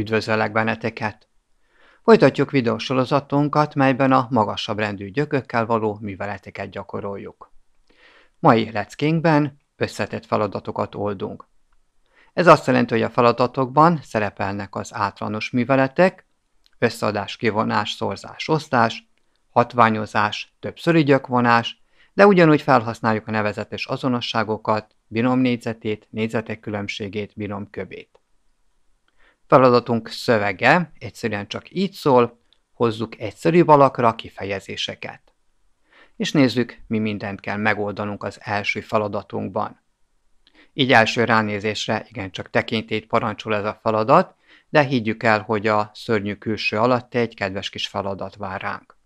Üdvözöllek benneteket! Folytatjuk videósorozatunkat, melyben a magasabb rendű gyökökkel való műveleteket gyakoroljuk. Mai leckénkben összetett feladatokat oldunk. Ez azt jelenti, hogy a feladatokban szerepelnek az általános műveletek, összeadás, kivonás, szorzás, osztás, hatványozás, többszöri gyökvonás, de ugyanúgy felhasználjuk a nevezetes azonosságokat, binom négyzetét, négyzetek különbségét, binom köbét. Feladatunk szövege egyszerűen csak így szól, hozzuk egyszerű alakra kifejezéseket. És nézzük, mi mindent kell megoldanunk az első feladatunkban. Így első ránézésre igencsak tekintét parancsol ez a feladat, de higgyük el, hogy a szörnyű külső alatt egy kedves kis feladat vár ránk.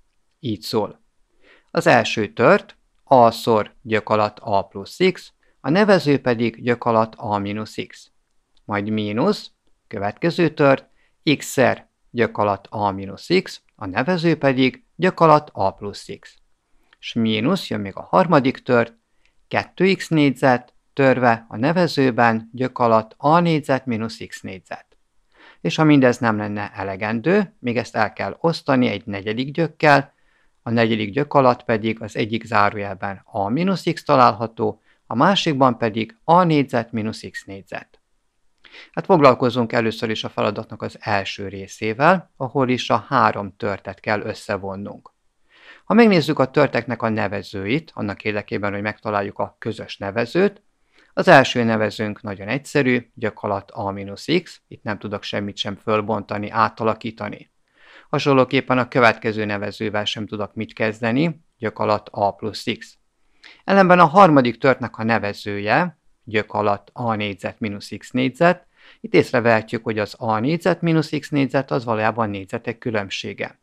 Így szól. Az első tört, A-szor gyök alatt A plusz X, a nevező pedig gyök alatt A minusz X. Majd mínusz, Következő tört x-szer gyök alatt a mínusz x, a nevező pedig gyök alatt a plusz x. És mínusz jön még a harmadik tört, 2x négyzet törve a nevezőben gyök alatt a négyzet mínusz x négyzet. És ha mindez nem lenne elegendő, még ezt el kell osztani egy negyedik gyökkel, a negyedik gyök alatt pedig az egyik zárójelben a mínusz x található, a másikban pedig a négyzet mínusz x négyzet. Hát foglalkozzunk először is a feladatnak az első részével, ahol is a három törtet kell összevonnunk. Ha megnézzük a törteknek a nevezőit, annak érdekében, hogy megtaláljuk a közös nevezőt, az első nevezőnk nagyon egyszerű, gyakorlat A-x, itt nem tudok semmit sem fölbontani, átalakítani. Hasonlóképpen a következő nevezővel sem tudok mit kezdeni, gyakorlat A plusz X. Ellenben a harmadik törtnek a nevezője, gyök alatt a négyzet mínusz x négyzet. Itt észrevehetjük, hogy az a négyzet mínusz x négyzet az valójában négyzetek különbsége.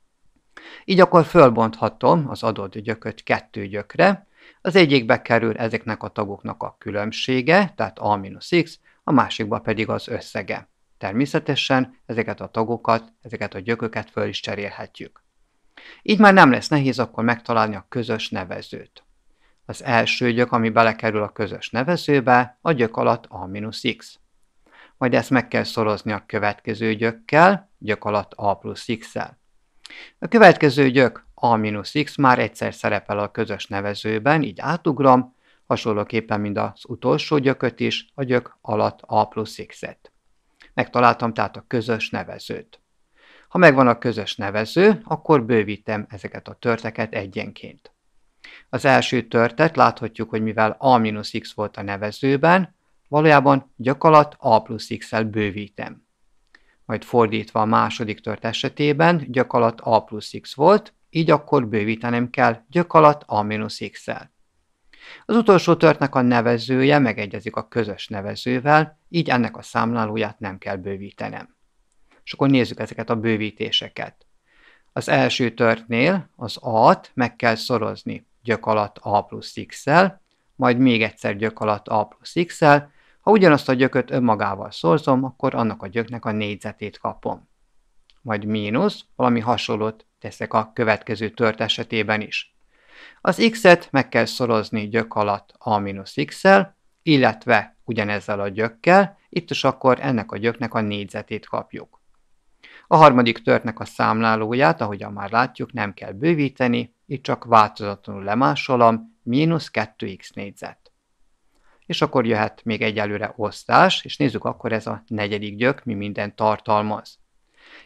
Így akkor fölbonthatom az adott gyököt kettő gyökre, az egyikbe kerül ezeknek a tagoknak a különbsége, tehát a mínusz x, a másikba pedig az összege. Természetesen ezeket a tagokat, ezeket a gyököket föl is cserélhetjük. Így már nem lesz nehéz akkor megtalálni a közös nevezőt. Az első gyök, ami belekerül a közös nevezőbe, a gyök alatt a x. Majd ezt meg kell szorozni a következő gyökkel, gyök alatt a plusz x-el. A következő gyök a x már egyszer szerepel a közös nevezőben, így átugrom, hasonlóképpen, mint az utolsó gyököt is, a gyök alatt a plusz x-et. Megtaláltam tehát a közös nevezőt. Ha megvan a közös nevező, akkor bővítem ezeket a törteket egyenként. Az első törtet láthatjuk, hogy mivel a mínusz x volt a nevezőben, valójában gyakorlat a plusz x-el bővítem. Majd fordítva a második tört esetében gyakorlat a plusz x volt, így akkor bővítenem kell gyakorlat a mínusz x-el. Az utolsó törtnek a nevezője megegyezik a közös nevezővel, így ennek a számlálóját nem kell bővítenem. És akkor nézzük ezeket a bővítéseket. Az első törtnél az a-t meg kell szorozni gyök alatt a plusz x-el, majd még egyszer gyök alatt a plusz x-el. Ha ugyanazt a gyököt önmagával szorzom, akkor annak a gyöknek a négyzetét kapom. Majd mínusz, valami hasonlót teszek a következő tört esetében is. Az x-et meg kell szorozni gyök alatt a mínusz x-el, illetve ugyanezzel a gyökkel, itt is akkor ennek a gyöknek a négyzetét kapjuk. A harmadik törtnek a számlálóját, ahogyan már látjuk, nem kell bővíteni, így csak változatlanul lemásolom, mínusz 2x négyzet. És akkor jöhet még egyelőre osztás, és nézzük akkor ez a negyedik gyök mi minden tartalmaz.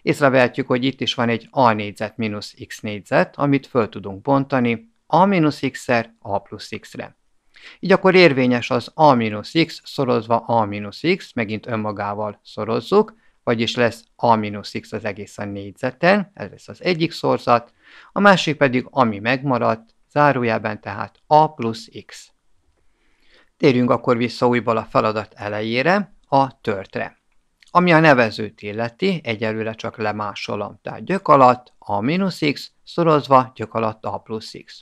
Észrevehetjük, hogy itt is van egy a négyzet mínusz x négyzet, amit föl tudunk bontani a mínusz x-szer a plusz x-re. Így akkor érvényes az a mínusz x szorozva a mínusz x, megint önmagával szorozzuk, vagyis lesz A-x az egész a négyzeten, ez lesz az egyik szorzat, a másik pedig ami megmaradt, zárójában tehát A plusz x. Térjünk akkor vissza újból a feladat elejére, a törtre. Ami a nevezőt illeti, egyelőre csak lemásolom, tehát gyök alatt A minusz x, szorozva gyök alatt A plusz x.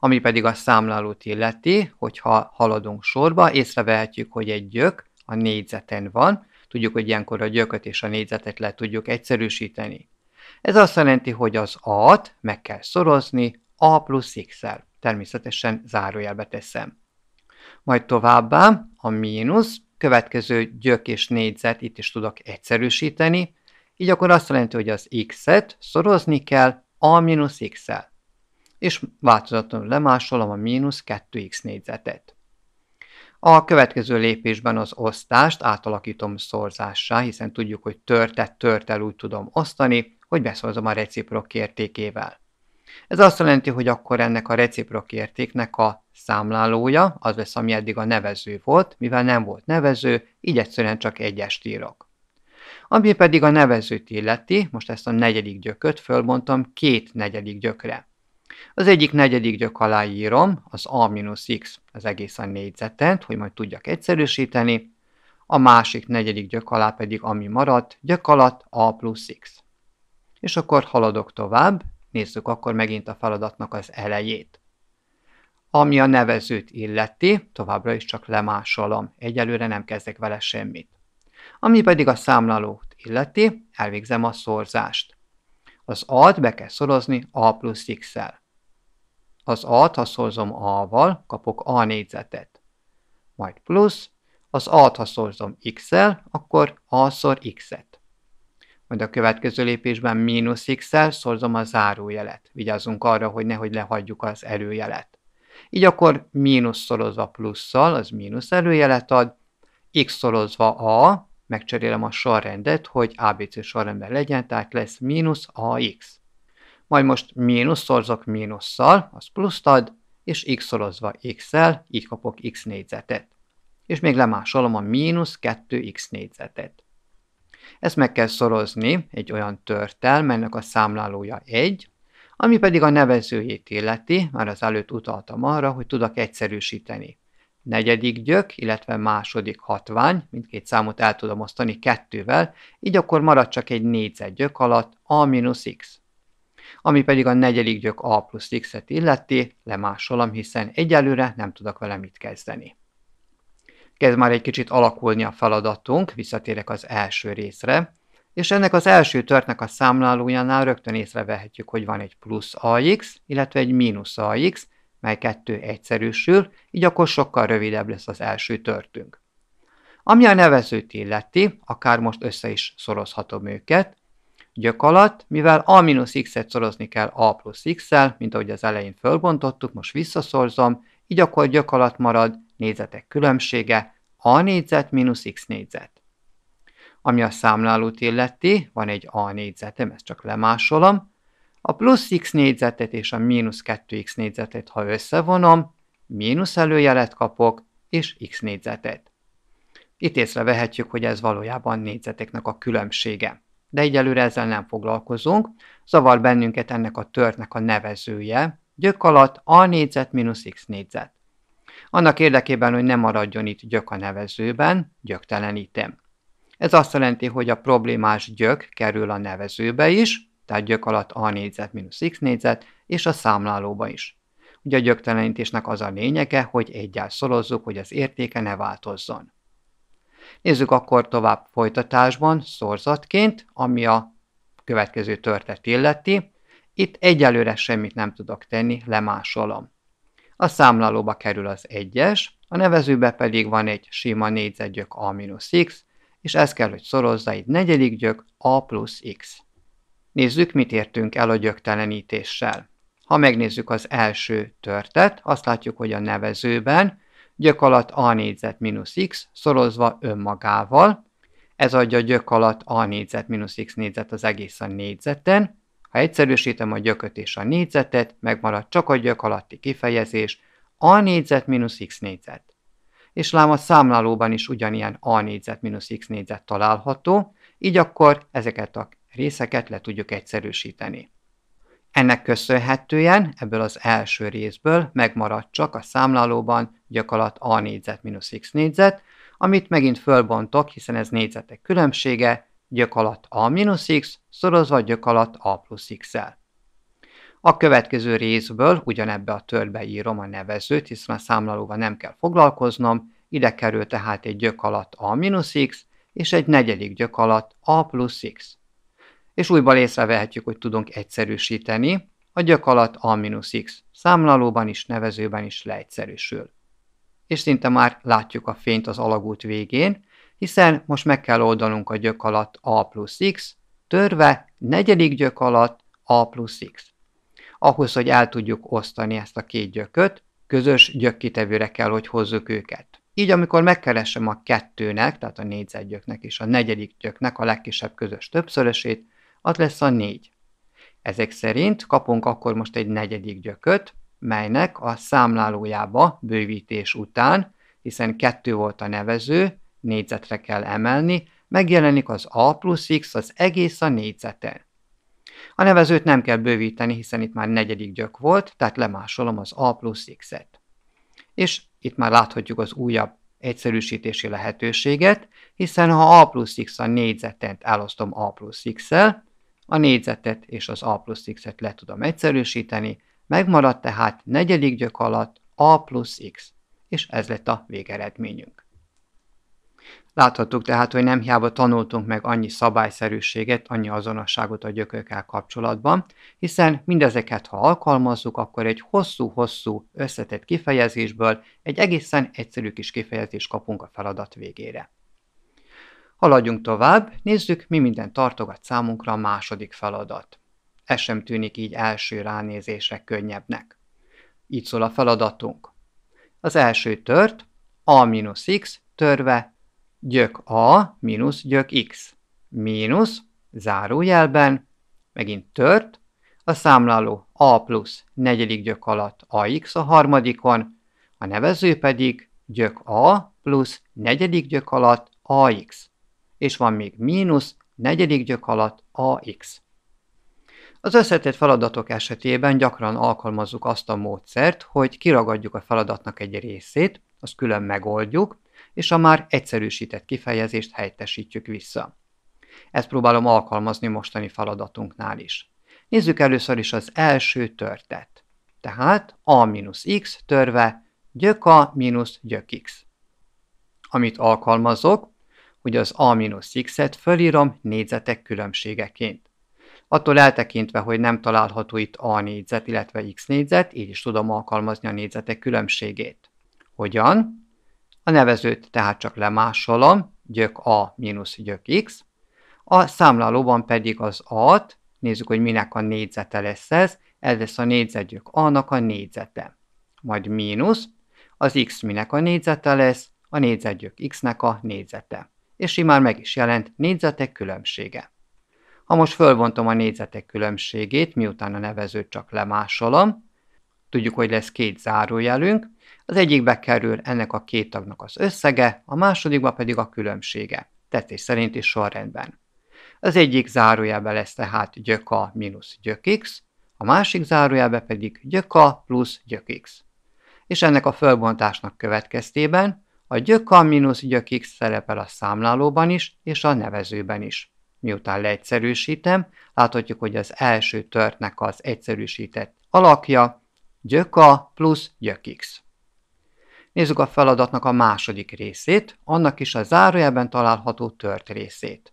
Ami pedig a számlálót illeti, hogyha haladunk sorba, észrevehetjük, hogy egy gyök a négyzeten van, Tudjuk, hogy ilyenkor a gyököt és a négyzetet le tudjuk egyszerűsíteni. Ez azt jelenti, hogy az A-t meg kell szorozni A plusz X-el. Természetesen zárójelbe teszem. Majd továbbá a mínusz, következő gyök és négyzet itt is tudok egyszerűsíteni, így akkor azt jelenti, hogy az x-et szorozni kell a mínusz x-el. És változatlanul lemásolom a mínusz 2x négyzetet. A következő lépésben az osztást átalakítom szorzássá, hiszen tudjuk, hogy törtet törtel úgy tudom osztani, hogy beszorzom a reciprok értékével. Ez azt jelenti, hogy akkor ennek a reciprok értéknek a számlálója az lesz, ami eddig a nevező volt, mivel nem volt nevező, így egyszerűen csak egyest írok. Ami pedig a nevezőt illeti, most ezt a negyedik gyököt fölmondtam két negyedik gyökre. Az egyik negyedik gyök alá írom, az A-x az egészen négyzetet, hogy majd tudjak egyszerűsíteni, a másik negyedik gyök alá pedig ami maradt, gyök alatt A plusz x. És akkor haladok tovább, nézzük akkor megint a feladatnak az elejét. Ami a nevezőt illeti, továbbra is csak lemásolom, egyelőre nem kezdek vele semmit. Ami pedig a számlálót illeti, elvégzem a szorzást. Az A-t be kell szorozni A plusz X-el az A-t, ha szorzom A-val, kapok A négyzetet. Majd plusz, az A-t, ha szorzom X-el, akkor A-szor X-et. Majd a következő lépésben mínusz X-el szorzom a zárójelet. Vigyázzunk arra, hogy nehogy lehagyjuk az előjelet. Így akkor mínusz szorozva plusszal, az mínusz előjelet ad, x szorozva a, megcserélem a sorrendet, hogy ABC sorrendben legyen, tehát lesz mínusz ax majd most szorzok mínusszal, az pluszt ad, és x szorozva x-el, így kapok x négyzetet. És még lemásolom a mínusz 2x négyzetet. Ezt meg kell szorozni egy olyan törtel, melynek a számlálója 1, ami pedig a nevezőjét illeti, már az előtt utaltam arra, hogy tudok egyszerűsíteni. Negyedik gyök, illetve második hatvány, mindkét számot el tudom osztani kettővel, így akkor marad csak egy négyzetgyök alatt a-x. Ami pedig a negyedik gyök A plusz X-et illeti, lemásolom, hiszen egyelőre nem tudok vele mit kezdeni. Kezd már egy kicsit alakulni a feladatunk, visszatérek az első részre, és ennek az első törtnek a számlálójánál rögtön észrevehetjük, hogy van egy plusz AX, illetve egy mínusz AX, mely kettő egyszerűsül, így akkor sokkal rövidebb lesz az első törtünk. Ami a nevezőt illeti, akár most össze is szorozhatom őket, gyök alatt, mivel a mínusz x-et szorozni kell a plusz x-el, mint ahogy az elején fölbontottuk, most visszaszorzom, így akkor gyök alatt marad nézetek különbsége a négyzet mínusz x négyzet. Ami a számlálót illeti, van egy a négyzetem, ezt csak lemásolom, a plusz x négyzetet és a mínusz 2x négyzetet, ha összevonom, mínusz előjelet kapok, és x négyzetet. Itt észrevehetjük, hogy ez valójában négyzeteknek a különbsége de egyelőre ezzel nem foglalkozunk. Zavar bennünket ennek a törnek a nevezője, gyök alatt a négyzet mínusz x négyzet. Annak érdekében, hogy ne maradjon itt gyök a nevezőben, gyöktelenítem. Ez azt jelenti, hogy a problémás gyök kerül a nevezőbe is, tehát gyök alatt a négyzet mínusz x négyzet, és a számlálóba is. Ugye a gyöktelenítésnek az a lényege, hogy egyel szorozzuk, hogy az értéke ne változzon. Nézzük akkor tovább folytatásban, szorzatként, ami a következő törtet illeti. Itt egyelőre semmit nem tudok tenni, lemásolom. A számlálóba kerül az egyes, a nevezőbe pedig van egy sima négyzetgyök A-x, és ez kell, hogy szorozza egy negyedik gyök A plusz x. Nézzük, mit értünk el a gyöktelenítéssel. Ha megnézzük az első törtet, azt látjuk, hogy a nevezőben gyök alatt a négyzet mínusz x szorozva önmagával. Ez adja a gyök alatt a négyzet mínusz x négyzet az egész a négyzeten. Ha egyszerűsítem a gyököt és a négyzetet, megmarad csak a gyök alatti kifejezés, a négyzet mínusz x négyzet. És lám a számlálóban is ugyanilyen a négyzet mínusz x négyzet található, így akkor ezeket a részeket le tudjuk egyszerűsíteni. Ennek köszönhetően ebből az első részből megmarad csak a számlálóban gyakorlat a négyzet mínusz x négyzet, amit megint fölbontok, hiszen ez négyzetek különbsége, gyakorlat a mínusz x szorozva gyakorlat a plusz x-el. A következő részből ugyanebbe a törbe írom a nevezőt, hiszen a számlálóval nem kell foglalkoznom, ide kerül tehát egy gyök alatt a mínusz x, és egy negyedik gyök alatt a plusz x és újból észrevehetjük, hogy tudunk egyszerűsíteni, a gyakorlat A-x számlálóban is, nevezőben is leegyszerűsül. És szinte már látjuk a fényt az alagút végén, hiszen most meg kell oldanunk a alatt A plusz x, törve negyedik alatt A plusz x. Ahhoz, hogy el tudjuk osztani ezt a két gyököt, közös gyökkitevőre kell, hogy hozzuk őket. Így amikor megkeresem a kettőnek, tehát a négyzetgyöknek és a negyedik gyöknek a legkisebb közös többszörösét, az lesz a 4. Ezek szerint kapunk akkor most egy negyedik gyököt, melynek a számlálójába bővítés után, hiszen 2 volt a nevező, négyzetre kell emelni, megjelenik az a plusz x az egész a négyzeten. A nevezőt nem kell bővíteni, hiszen itt már negyedik gyök volt, tehát lemásolom az a plusz x-et. És itt már láthatjuk az újabb egyszerűsítési lehetőséget, hiszen ha a plusz x a négyzetent elosztom a plusz x-el, a négyzetet és az a plusz x-et le tudom egyszerűsíteni, megmaradt tehát negyedik gyök alatt a plusz x, és ez lett a végeredményünk. Láthattuk tehát, hogy nem hiába tanultunk meg annyi szabályszerűséget, annyi azonosságot a gyökökkel kapcsolatban, hiszen mindezeket, ha alkalmazzuk, akkor egy hosszú-hosszú összetett kifejezésből egy egészen egyszerű kis kifejezést kapunk a feladat végére. Haladjunk tovább, nézzük, mi minden tartogat számunkra a második feladat. Ez sem tűnik így első ránézésre könnyebbnek. Így szól a feladatunk. Az első tört, a-x törve, gyök a mínusz gyök x, mínusz, zárójelben, megint tört, a számláló a plusz negyedik gyök alatt ax a harmadikon, a nevező pedig gyök a plusz negyedik gyök alatt ax és van még mínusz, negyedik gyök alatt AX. Az összetett feladatok esetében gyakran alkalmazzuk azt a módszert, hogy kiragadjuk a feladatnak egy részét, azt külön megoldjuk, és a már egyszerűsített kifejezést helyettesítjük vissza. Ezt próbálom alkalmazni mostani feladatunknál is. Nézzük először is az első törtet. Tehát a-x törve gyök a-gyök x. Amit alkalmazok, hogy az A-X-et fölírom négyzetek különbségeként. Attól eltekintve, hogy nem található itt A négyzet, illetve X négyzet, így is tudom alkalmazni a négyzetek különbségét. Hogyan? A nevezőt tehát csak lemásolom, gyök A mínusz gyök X, a számlálóban pedig az A-t, nézzük, hogy minek a négyzete lesz ez, ez lesz a gyök A-nak a négyzete. Majd mínusz, az X minek a négyzete lesz, a négyzet gyök X-nek a négyzete és imár meg is jelent négyzetek különbsége. Ha most fölvontom a négyzetek különbségét, miután a nevezőt csak lemásolom, tudjuk, hogy lesz két zárójelünk, az egyikbe kerül ennek a két tagnak az összege, a másodikba pedig a különbsége, tetszés szerinti sorrendben. Az egyik zárójelbe lesz tehát gyöka mínusz gyökx, a másik zárójelbe pedig gyöka plusz gyökx. És ennek a fölbontásnak következtében a gyök-aminusz gyökig szerepel a számlálóban is és a nevezőben is. Miután leegyszerűsítem, láthatjuk, hogy az első törtnek az egyszerűsített alakja gyöka plusz gyökix. Nézzük a feladatnak a második részét, annak is a zárójelben található tört részét.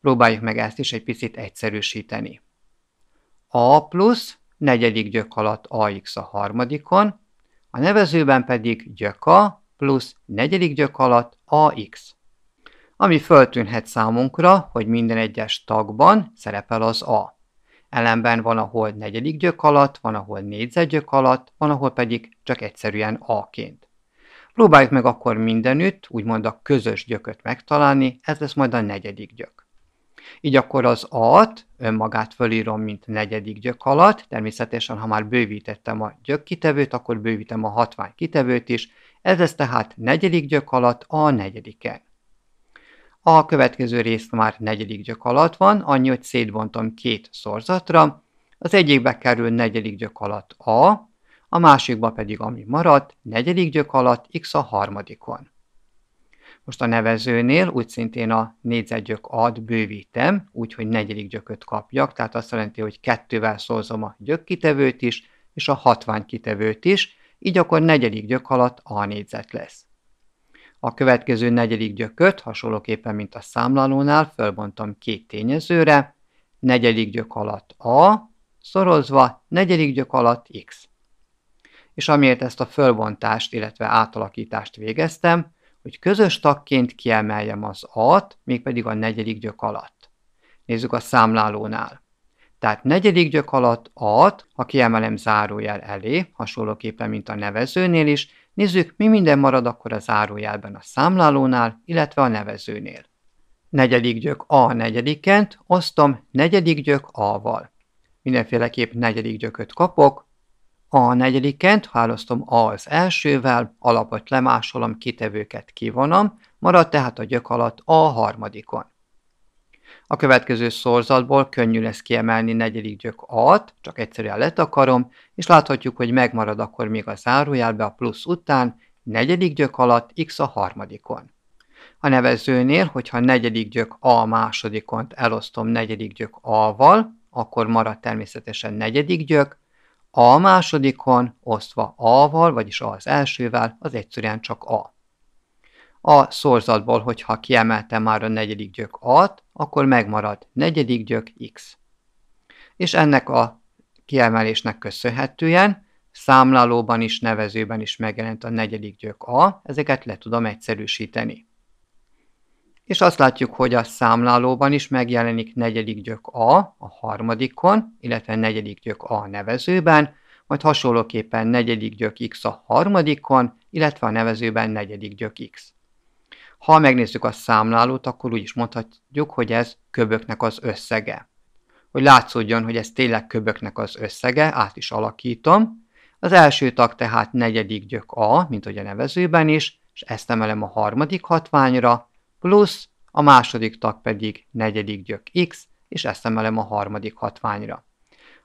Próbáljuk meg ezt is egy picit egyszerűsíteni. A plusz negyedik gyök alatt ax a harmadikon, a nevezőben pedig gyöka plusz negyedik gyök alatt AX. Ami föltűnhet számunkra, hogy minden egyes tagban szerepel az A. Ellenben van, ahol negyedik gyök alatt, van, ahol négyzetgyök alatt, van, ahol pedig csak egyszerűen A-ként. Próbáljuk meg akkor mindenütt, úgymond a közös gyököt megtalálni, ez lesz majd a negyedik gyök. Így akkor az A-t önmagát fölírom, mint negyedik gyök alatt, természetesen ha már bővítettem a gyök kitevőt, akkor bővítem a hatvány kitevőt is, ez lesz tehát negyedik gyök alatt a negyediken. A következő rész már negyedik gyök alatt van, annyi, hogy szétbontom két szorzatra. Az egyikbe kerül negyedik gyök alatt a, a másikba pedig ami maradt, negyedik gyök alatt x a harmadikon. Most a nevezőnél úgy szintén a négyzetgyök ad bővítem, úgyhogy negyedik gyököt kapjak, tehát azt jelenti, hogy kettővel szorzom a gyök kitevőt is, és a hatvány kitevőt is, így akkor negyedik gyök alatt A négyzet lesz. A következő negyedik gyököt, hasonlóképpen mint a számlálónál, fölbontom két tényezőre, negyedik gyök alatt A, szorozva negyedik gyök alatt X. És amiért ezt a fölbontást, illetve átalakítást végeztem, hogy közös tagként kiemeljem az A-t, mégpedig a negyedik gyök alatt. Nézzük a számlálónál. Tehát negyedik gyök alatt at, ha kiemelem zárójel elé, hasonlóképpen, mint a nevezőnél is, nézzük, mi minden marad akkor a zárójelben a számlálónál, illetve a nevezőnél. Negyedik gyök a negyedikent, osztom negyedik gyök a-val. Mindenféleképp negyedik gyököt kapok, a negyedikent, ha elosztom a az elsővel, alapot lemásolom, kitevőket kivonom, marad tehát a gyök alatt a harmadikon. A következő szorzatból könnyű lesz kiemelni negyedik gyök A-t, csak egyszerűen letakarom, és láthatjuk, hogy megmarad akkor még a zárójelbe a plusz után, negyedik gyök alatt x a harmadikon. A nevezőnél, hogyha negyedik gyök A másodikont elosztom negyedik gyök A-val, akkor marad természetesen negyedik gyök, A másodikon osztva A-val, vagyis A az elsővel, az egyszerűen csak A. A szorzatból, hogyha kiemeltem már a negyedik gyök A-t, akkor megmarad negyedik gyök X. És ennek a kiemelésnek köszönhetően számlálóban is, nevezőben is megjelent a negyedik gyök A, ezeket le tudom egyszerűsíteni. És azt látjuk, hogy a számlálóban is megjelenik negyedik gyök A a harmadikon, illetve negyedik gyök A a nevezőben, majd hasonlóképpen negyedik gyök X a harmadikon, illetve a nevezőben negyedik gyök X. Ha megnézzük a számlálót, akkor úgy is mondhatjuk, hogy ez köböknek az összege. Hogy látszódjon, hogy ez tényleg köböknek az összege, át is alakítom. Az első tag tehát negyedik gyök A, mint ugye a nevezőben is, és ezt emelem a harmadik hatványra, plusz a második tag pedig negyedik gyök X, és ezt emelem a harmadik hatványra.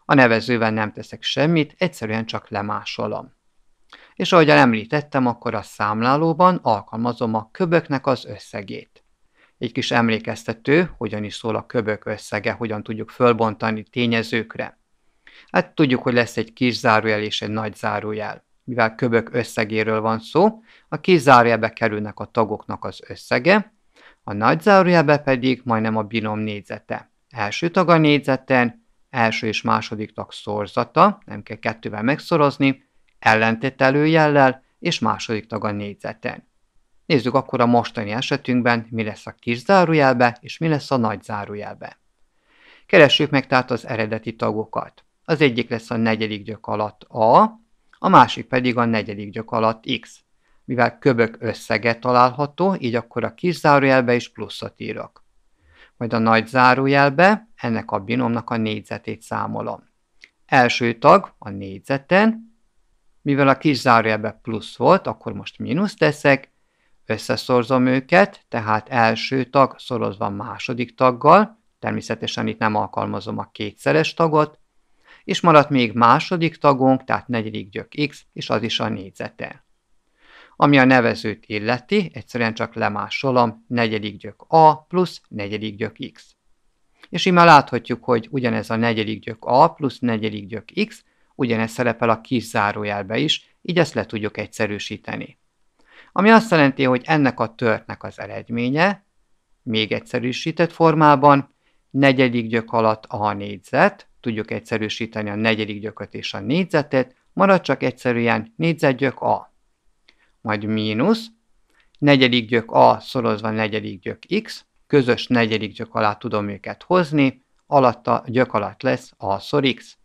A nevezővel nem teszek semmit, egyszerűen csak lemásolom és ahogyan említettem, akkor a számlálóban alkalmazom a köböknek az összegét. Egy kis emlékeztető, hogyan is szól a köbök összege, hogyan tudjuk fölbontani tényezőkre. Hát tudjuk, hogy lesz egy kis zárójel és egy nagy zárójel. Mivel köbök összegéről van szó, a kis zárójelbe kerülnek a tagoknak az összege, a nagy zárójelbe pedig majdnem a binom négyzete. Első tag a négyzeten, első és második tag szorzata, nem kell kettővel megszorozni, ellentét előjellel és második tag a négyzeten. Nézzük akkor a mostani esetünkben, mi lesz a kis zárójelbe és mi lesz a nagy zárójelbe. Keressük meg tehát az eredeti tagokat. Az egyik lesz a negyedik gyök alatt A, a másik pedig a negyedik gyök alatt X. Mivel köbök összege található, így akkor a kis zárójelbe is pluszot írok. Majd a nagy zárójelbe ennek a binomnak a négyzetét számolom. Első tag a négyzeten, mivel a kis zárójelben plusz volt, akkor most mínusz teszek, összeszorzom őket, tehát első tag szorozva második taggal, természetesen itt nem alkalmazom a kétszeres tagot, és maradt még második tagunk, tehát negyedik gyök x, és az is a négyzete. Ami a nevezőt illeti, egyszerűen csak lemásolom negyedik gyök a plusz negyedik gyök x. És már láthatjuk, hogy ugyanez a negyedik gyök a plusz negyedik gyök x, ugyanez szerepel a kis zárójelbe is, így ezt le tudjuk egyszerűsíteni. Ami azt jelenti, hogy ennek a törtnek az eredménye, még egyszerűsített formában, negyedik gyök alatt a négyzet, tudjuk egyszerűsíteni a negyedik gyököt és a négyzetet, marad csak egyszerűen négyzetgyök a. Majd mínusz, negyedik gyök a szorozva negyedik gyök x, közös negyedik gyök alá tudom őket hozni, alatta gyök alatt lesz a szor x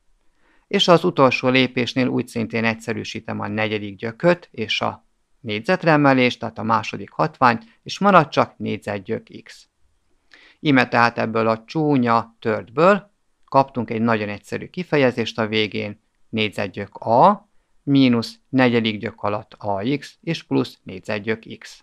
és az utolsó lépésnél úgy szintén egyszerűsítem a negyedik gyököt és a négyzetremelést, tehát a második hatványt, és marad csak négyzetgyök x. Ime tehát ebből a csúnya törtből kaptunk egy nagyon egyszerű kifejezést a végén, négyzetgyök a, mínusz negyedik gyök alatt ax, és plusz négyzetgyök x.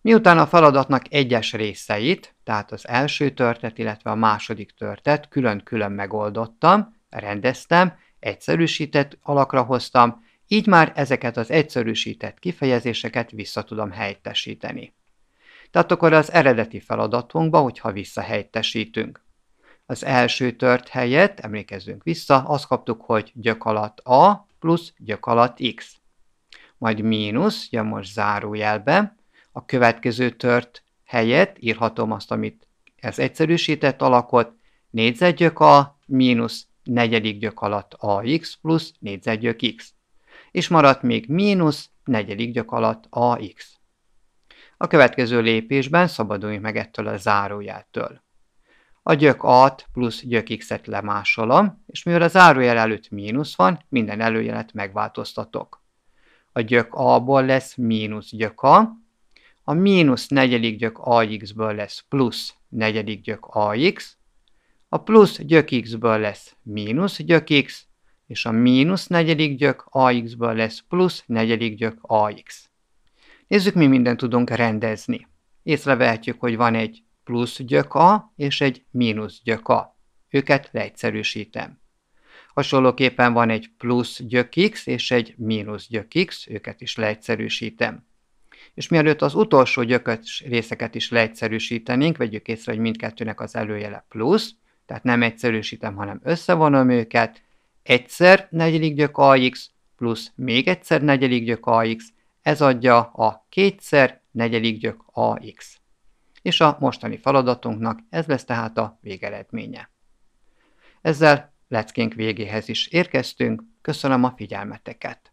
Miután a feladatnak egyes részeit, tehát az első törtet, illetve a második törtet külön-külön megoldottam, rendeztem, egyszerűsített alakra hoztam, így már ezeket az egyszerűsített kifejezéseket vissza tudom helyettesíteni. Tehát akkor az eredeti feladatunkba, hogyha visszahelyettesítünk. Az első tört helyett, emlékezzünk vissza, azt kaptuk, hogy gyök alatt A plusz gyök alatt X. Majd mínusz, jön most zárójelbe, a következő tört helyett írhatom azt, amit ez egyszerűsített alakot, négyzetgyök A mínusz negyedik gyök alatt ax plusz négyzetgyök x, és maradt még mínusz negyedik gyök alatt ax. A következő lépésben szabaduljunk meg ettől a zárójától. A gyök A-t plusz gyök X-et lemásolom, és mivel a zárójel előtt mínusz van, minden előjelet megváltoztatok. A gyök A-ból lesz mínusz gyök A, a mínusz negyedik gyök AX-ből lesz plusz negyedik gyök AX, a plusz gyök x ből lesz mínusz gyök x, és a mínusz negyedik gyök ax-ből lesz plusz negyedik gyök ax. Nézzük, mi mindent tudunk rendezni. Észrevehetjük, hogy van egy plusz gyök a és egy mínusz gyök a. Őket leegyszerűsítem. Hasonlóképpen van egy plusz gyök x és egy mínusz gyök x, őket is leegyszerűsítem. És mielőtt az utolsó gyökös részeket is leegyszerűsítenénk, vegyük észre, hogy mindkettőnek az előjele plusz, tehát nem egyszerűsítem, hanem összevonom őket, egyszer negyedik gyök AX plusz még egyszer negyedik gyök AX, ez adja a kétszer negyedik gyök AX. És a mostani feladatunknak ez lesz tehát a végeredménye. Ezzel leckénk végéhez is érkeztünk, köszönöm a figyelmeteket!